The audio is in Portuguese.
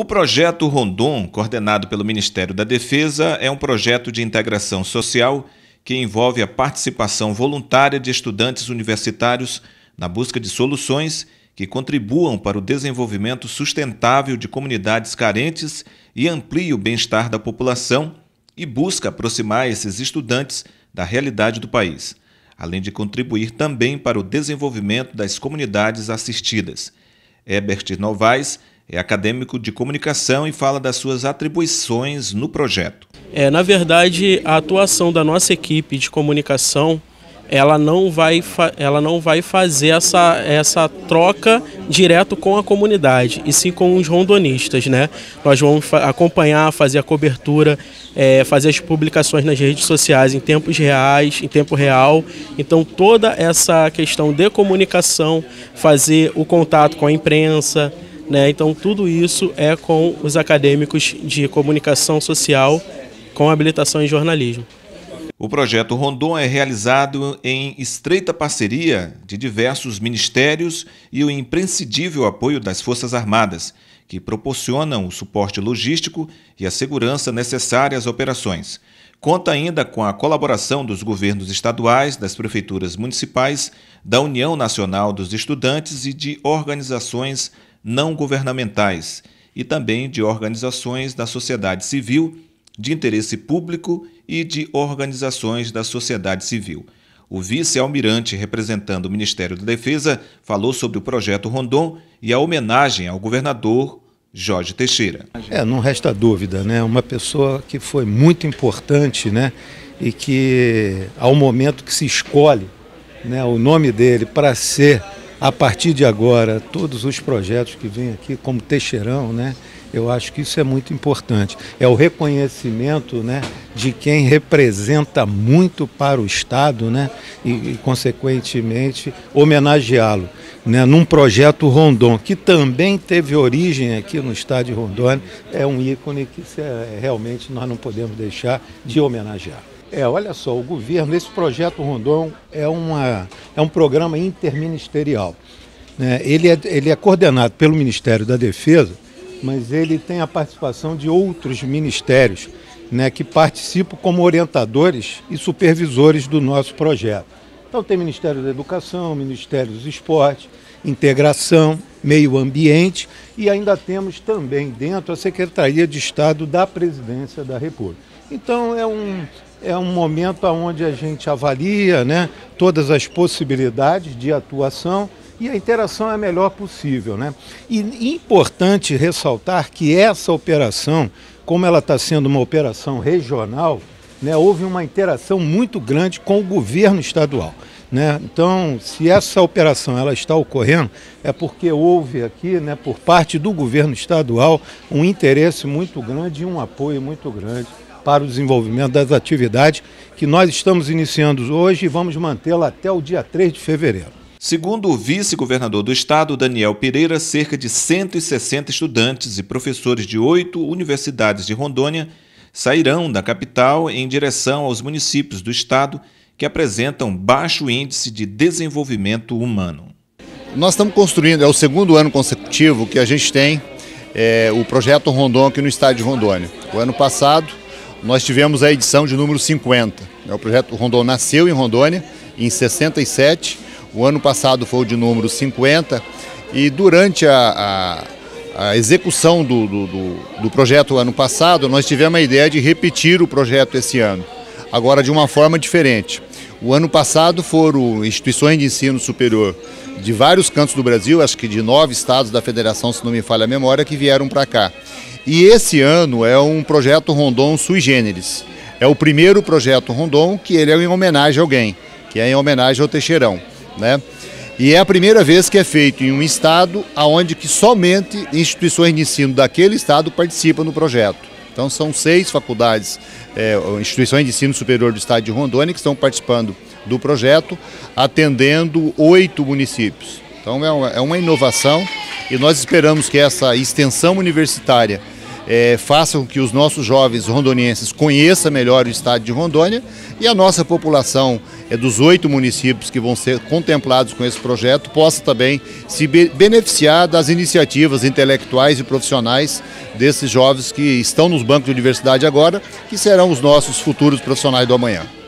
O projeto Rondon, coordenado pelo Ministério da Defesa, é um projeto de integração social que envolve a participação voluntária de estudantes universitários na busca de soluções que contribuam para o desenvolvimento sustentável de comunidades carentes e amplie o bem-estar da população e busca aproximar esses estudantes da realidade do país, além de contribuir também para o desenvolvimento das comunidades assistidas. Herbert Novaes é acadêmico de comunicação e fala das suas atribuições no projeto. É, na verdade, a atuação da nossa equipe de comunicação ela não vai, ela não vai fazer essa, essa troca direto com a comunidade, e sim com os rondonistas. Né? Nós vamos acompanhar, fazer a cobertura, é, fazer as publicações nas redes sociais em tempos reais, em tempo real. Então, toda essa questão de comunicação, fazer o contato com a imprensa, né? Então, tudo isso é com os acadêmicos de comunicação social com habilitação em jornalismo. O projeto Rondon é realizado em estreita parceria de diversos ministérios e o imprescindível apoio das Forças Armadas, que proporcionam o suporte logístico e a segurança necessária às operações. Conta ainda com a colaboração dos governos estaduais, das prefeituras municipais, da União Nacional dos Estudantes e de organizações não governamentais e também de organizações da sociedade civil, de interesse público e de organizações da sociedade civil. O vice-almirante representando o Ministério da Defesa falou sobre o projeto Rondon e a homenagem ao governador Jorge Teixeira. É, não resta dúvida, né? Uma pessoa que foi muito importante, né? E que ao momento que se escolhe, né, o nome dele para ser a partir de agora, todos os projetos que vêm aqui, como Teixeirão, né? Eu acho que isso é muito importante. É o reconhecimento né, de quem representa muito para o Estado né, e, e consequentemente, homenageá-lo né, num projeto Rondon, que também teve origem aqui no Estado de Rondônia. É um ícone que realmente nós não podemos deixar de homenagear. É, olha só, o governo, esse projeto Rondon é, uma, é um programa interministerial. Né? Ele, é, ele é coordenado pelo Ministério da Defesa, mas ele tem a participação de outros ministérios né, que participam como orientadores e supervisores do nosso projeto. Então tem Ministério da Educação, Ministério dos Esportes, Integração, Meio Ambiente e ainda temos também dentro a Secretaria de Estado da Presidência da República. Então é um, é um momento onde a gente avalia né, todas as possibilidades de atuação e a interação é a melhor possível. Né? E importante ressaltar que essa operação, como ela está sendo uma operação regional, né, houve uma interação muito grande com o governo estadual. Né? Então, se essa operação ela está ocorrendo, é porque houve aqui, né, por parte do governo estadual, um interesse muito grande e um apoio muito grande para o desenvolvimento das atividades que nós estamos iniciando hoje e vamos mantê-la até o dia 3 de fevereiro. Segundo o vice-governador do estado, Daniel Pereira, cerca de 160 estudantes e professores de oito universidades de Rondônia sairão da capital em direção aos municípios do estado que apresentam baixo índice de desenvolvimento humano. Nós estamos construindo, é o segundo ano consecutivo que a gente tem é, o projeto Rondon aqui no Estado de Rondônia. O ano passado nós tivemos a edição de número 50. É, o projeto Rondon nasceu em Rondônia, em 67. O ano passado foi o de número 50. E durante a, a, a execução do, do, do, do projeto ano passado, nós tivemos a ideia de repetir o projeto esse ano, agora de uma forma diferente. O ano passado foram instituições de ensino superior de vários cantos do Brasil, acho que de nove estados da federação, se não me falha a memória, que vieram para cá. E esse ano é um projeto Rondon sui generis. É o primeiro projeto Rondon que ele é em homenagem a alguém, que é em homenagem ao Teixeirão, né? E é a primeira vez que é feito em um estado aonde que somente instituições de ensino daquele estado participam do projeto. Então são seis faculdades, é, instituições de ensino superior do estado de Rondônia que estão participando do projeto, atendendo oito municípios. Então é uma, é uma inovação e nós esperamos que essa extensão universitária é, com que os nossos jovens rondonienses conheçam melhor o estado de Rondônia e a nossa população é, dos oito municípios que vão ser contemplados com esse projeto possa também se beneficiar das iniciativas intelectuais e profissionais desses jovens que estão nos bancos de universidade agora, que serão os nossos futuros profissionais do amanhã.